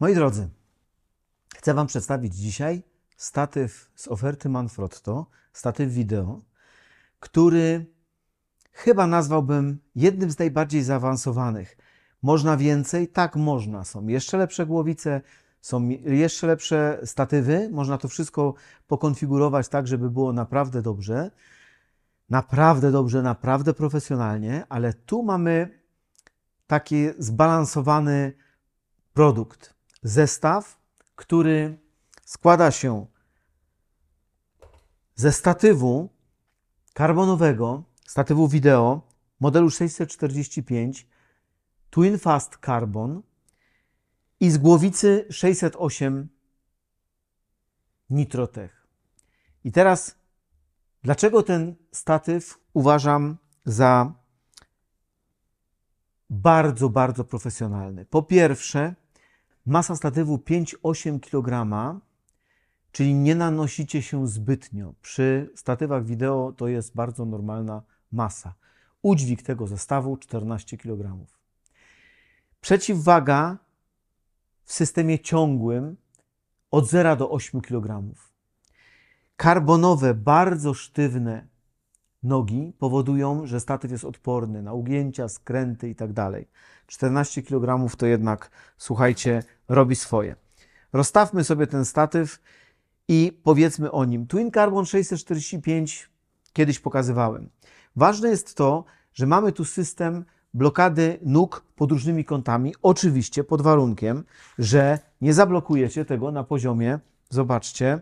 Moi drodzy, chcę Wam przedstawić dzisiaj statyw z oferty Manfrotto, statyw wideo, który chyba nazwałbym jednym z najbardziej zaawansowanych. Można więcej? Tak, można. Są jeszcze lepsze głowice, są jeszcze lepsze statywy. Można to wszystko pokonfigurować tak, żeby było naprawdę dobrze. Naprawdę dobrze, naprawdę profesjonalnie, ale tu mamy taki zbalansowany produkt zestaw, który składa się ze statywu karbonowego, statywu wideo modelu 645 Twin Fast Carbon i z głowicy 608 Nitrotech. I teraz, dlaczego ten statyw uważam za bardzo, bardzo profesjonalny? Po pierwsze, Masa statywu 5-8 kg, czyli nie nanosicie się zbytnio. Przy statywach wideo to jest bardzo normalna masa. Udźwig tego zestawu 14 kg. Przeciwwaga w systemie ciągłym od 0 do 8 kg. Karbonowe, bardzo sztywne nogi powodują, że statyw jest odporny na ugięcia, skręty itd. 14 kg to jednak, słuchajcie, robi swoje. Rozstawmy sobie ten statyw i powiedzmy o nim. Twin Carbon 645 kiedyś pokazywałem. Ważne jest to, że mamy tu system blokady nóg pod różnymi kątami, oczywiście pod warunkiem, że nie zablokujecie tego na poziomie, zobaczcie,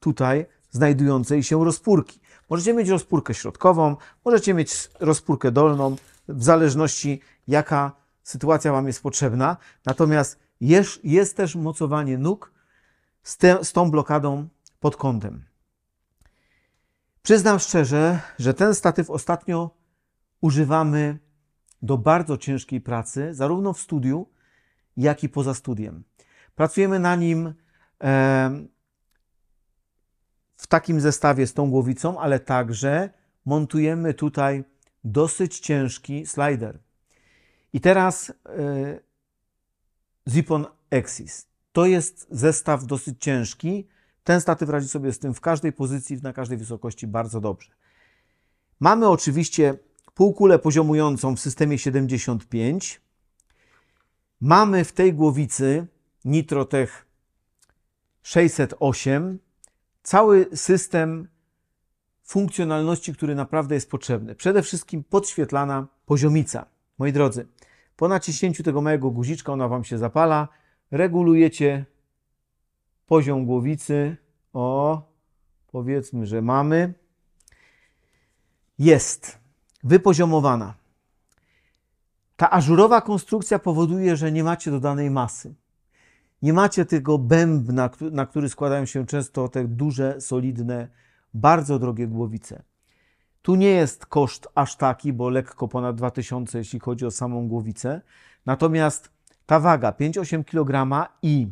tutaj znajdującej się rozpórki. Możecie mieć rozpórkę środkową, możecie mieć rozpórkę dolną, w zależności jaka sytuacja Wam jest potrzebna. Natomiast jest, jest też mocowanie nóg z, te, z tą blokadą pod kątem. Przyznam szczerze, że ten statyw ostatnio używamy do bardzo ciężkiej pracy, zarówno w studiu, jak i poza studiem. Pracujemy na nim e, w takim zestawie z tą głowicą, ale także montujemy tutaj dosyć ciężki slider. I teraz e, Zipon Exis. To jest zestaw dosyć ciężki. Ten statyw radzi sobie z tym w każdej pozycji, na każdej wysokości bardzo dobrze. Mamy oczywiście półkulę poziomującą w systemie 75. Mamy w tej głowicy Nitrotech 608 cały system funkcjonalności, który naprawdę jest potrzebny. Przede wszystkim podświetlana poziomica. Moi drodzy, po naciśnięciu tego małego guziczka ona Wam się zapala. Regulujecie poziom głowicy. O, powiedzmy, że mamy. Jest wypoziomowana. Ta ażurowa konstrukcja powoduje, że nie macie dodanej masy. Nie macie tego bębna, na który składają się często te duże, solidne, bardzo drogie głowice. Tu nie jest koszt aż taki, bo lekko ponad 2000, jeśli chodzi o samą głowicę. Natomiast ta waga 5,8 kg i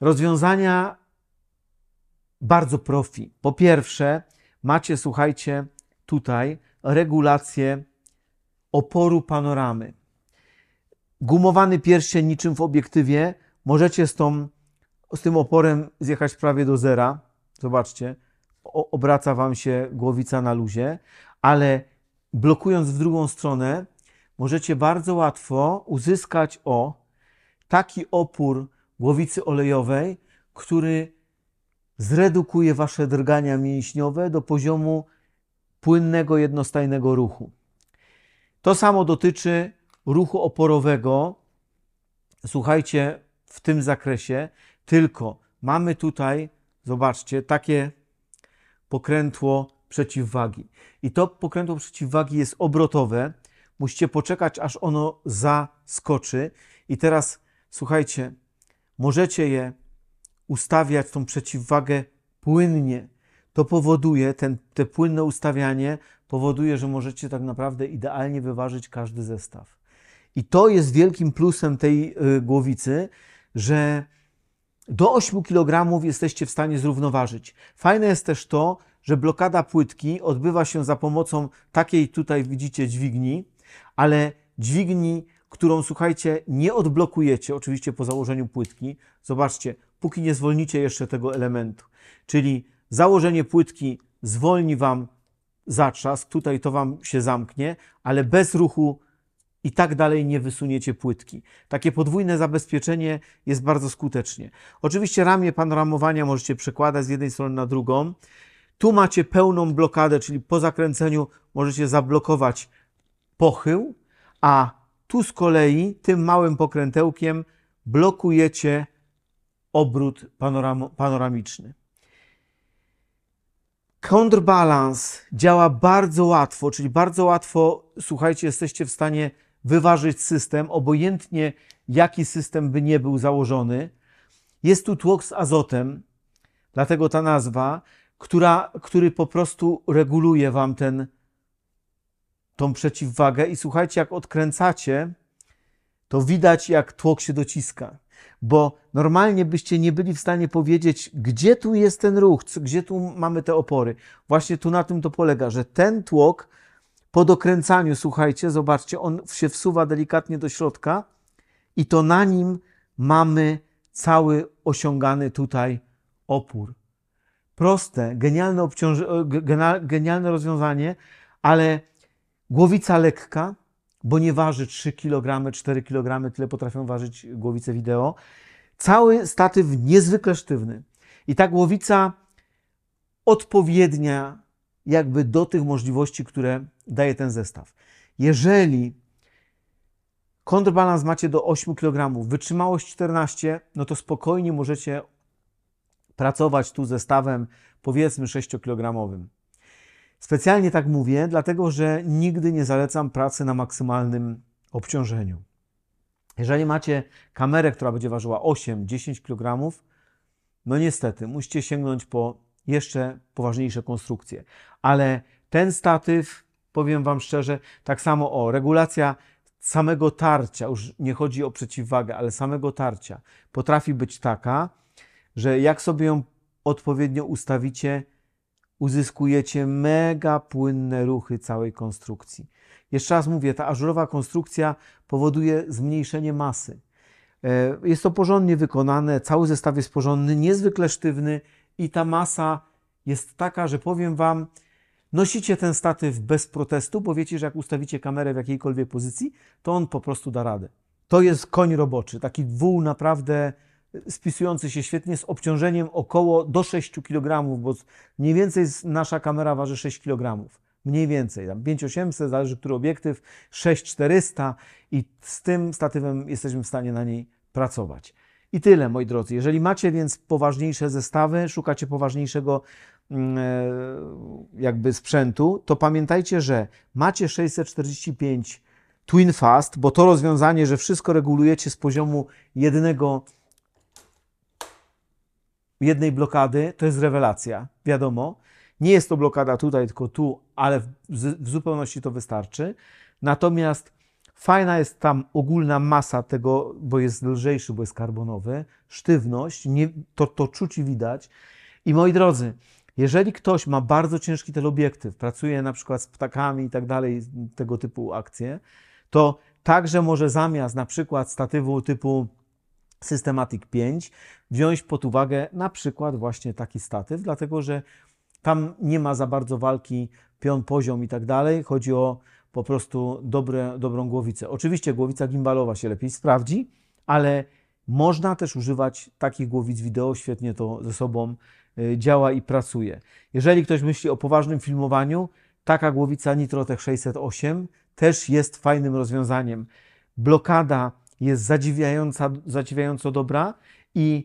rozwiązania bardzo profi. Po pierwsze, macie, słuchajcie, tutaj regulację oporu panoramy. Gumowany pierścień niczym w obiektywie możecie z, tą, z tym oporem zjechać prawie do zera. Zobaczcie, obraca wam się głowica na luzie, ale blokując w drugą stronę, możecie bardzo łatwo uzyskać o taki opór głowicy olejowej, który zredukuje wasze drgania mięśniowe do poziomu płynnego, jednostajnego ruchu. To samo dotyczy ruchu oporowego. Słuchajcie, w tym zakresie, tylko mamy tutaj, zobaczcie, takie pokrętło przeciwwagi. I to pokrętło przeciwwagi jest obrotowe. Musicie poczekać, aż ono zaskoczy. I teraz słuchajcie, możecie je ustawiać, tą przeciwwagę płynnie. To powoduje, ten, te płynne ustawianie powoduje, że możecie tak naprawdę idealnie wyważyć każdy zestaw. I to jest wielkim plusem tej y, głowicy, że do 8 kg jesteście w stanie zrównoważyć. Fajne jest też to, że blokada płytki odbywa się za pomocą takiej tutaj widzicie dźwigni, ale dźwigni, którą słuchajcie, nie odblokujecie, oczywiście po założeniu płytki. Zobaczcie, póki nie zwolnicie jeszcze tego elementu. Czyli założenie płytki zwolni Wam zatrzask, tutaj to Wam się zamknie, ale bez ruchu i tak dalej nie wysuniecie płytki. Takie podwójne zabezpieczenie jest bardzo skutecznie. Oczywiście ramię panoramowania możecie przekładać z jednej strony na drugą. Tu macie pełną blokadę, czyli po zakręceniu możecie zablokować pochył, a tu z kolei tym małym pokrętełkiem blokujecie obrót panoram panoramiczny. Counterbalance działa bardzo łatwo, czyli bardzo łatwo, słuchajcie, jesteście w stanie wyważyć system, obojętnie jaki system by nie był założony. Jest tu tłok z azotem, dlatego ta nazwa, która, który po prostu reguluje wam ten, tą przeciwwagę. I słuchajcie, jak odkręcacie, to widać, jak tłok się dociska. Bo normalnie byście nie byli w stanie powiedzieć, gdzie tu jest ten ruch, gdzie tu mamy te opory. Właśnie tu na tym to polega, że ten tłok po dokręcaniu, słuchajcie, zobaczcie, on się wsuwa delikatnie do środka i to na nim mamy cały osiągany tutaj opór. Proste, genialne, e, genialne rozwiązanie, ale głowica lekka, bo nie waży 3 kg, 4 kg, tyle potrafią ważyć głowice wideo. Cały statyw niezwykle sztywny. I ta głowica odpowiednia jakby do tych możliwości, które daje ten zestaw. Jeżeli kontrbalans macie do 8 kg, wytrzymałość 14, no to spokojnie możecie pracować tu zestawem powiedzmy 6 kg. Specjalnie tak mówię, dlatego że nigdy nie zalecam pracy na maksymalnym obciążeniu. Jeżeli macie kamerę, która będzie ważyła 8-10 kg, no niestety musicie sięgnąć po jeszcze poważniejsze konstrukcje. Ale ten statyw, powiem Wam szczerze, tak samo o regulacja samego tarcia, już nie chodzi o przeciwwagę, ale samego tarcia, potrafi być taka, że jak sobie ją odpowiednio ustawicie, uzyskujecie mega płynne ruchy całej konstrukcji. Jeszcze raz mówię, ta ażurowa konstrukcja powoduje zmniejszenie masy. E, jest to porządnie wykonane, cały zestaw jest porządny, niezwykle sztywny, i ta masa jest taka, że powiem Wam, nosicie ten statyw bez protestu, bo wiecie, że jak ustawicie kamerę w jakiejkolwiek pozycji, to on po prostu da radę. To jest koń roboczy, taki wół naprawdę spisujący się świetnie z obciążeniem około do 6 kg, bo mniej więcej nasza kamera waży 6 kg. Mniej więcej, tam 5800, zależy który obiektyw, 6400 i z tym statywem jesteśmy w stanie na niej pracować. I tyle, moi drodzy. Jeżeli macie więc poważniejsze zestawy, szukacie poważniejszego mm, e, jakby sprzętu, to pamiętajcie, że macie 645 Twin Fast, bo to rozwiązanie, że wszystko regulujecie z poziomu jednego jednej blokady, to jest rewelacja, wiadomo. Nie jest to blokada tutaj, tylko tu, ale w, w zupełności to wystarczy. Natomiast Fajna jest tam ogólna masa tego, bo jest lżejszy, bo jest karbonowy, sztywność, nie, to, to czuć i widać. I moi drodzy, jeżeli ktoś ma bardzo ciężki teleobiektyw, pracuje na przykład z ptakami i tak dalej, tego typu akcje, to także może zamiast na przykład statywu typu Systematic 5 wziąć pod uwagę na przykład właśnie taki statyw, dlatego że tam nie ma za bardzo walki pion, poziom i tak dalej. Chodzi o, po prostu dobre, dobrą głowicę. Oczywiście głowica gimbalowa się lepiej sprawdzi, ale można też używać takich głowic wideo, świetnie to ze sobą y, działa i pracuje. Jeżeli ktoś myśli o poważnym filmowaniu, taka głowica Nitrotech 608 też jest fajnym rozwiązaniem. Blokada jest zadziwiająca, zadziwiająco dobra i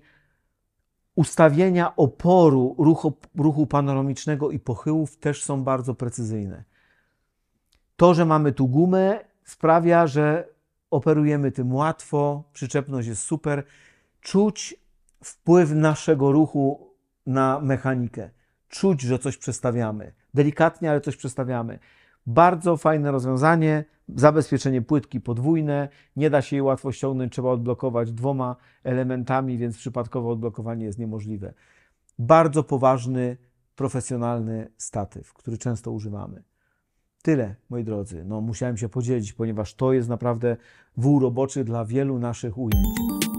ustawienia oporu ruchu, ruchu panoramicznego i pochyłów też są bardzo precyzyjne. To, że mamy tu gumę, sprawia, że operujemy tym łatwo, przyczepność jest super. Czuć wpływ naszego ruchu na mechanikę. Czuć, że coś przestawiamy. Delikatnie, ale coś przestawiamy. Bardzo fajne rozwiązanie. Zabezpieczenie płytki podwójne. Nie da się jej łatwo ściągnąć, trzeba odblokować dwoma elementami, więc przypadkowe odblokowanie jest niemożliwe. Bardzo poważny, profesjonalny statyw, który często używamy tyle, moi drodzy. No, musiałem się podzielić, ponieważ to jest naprawdę wół roboczy dla wielu naszych ujęć.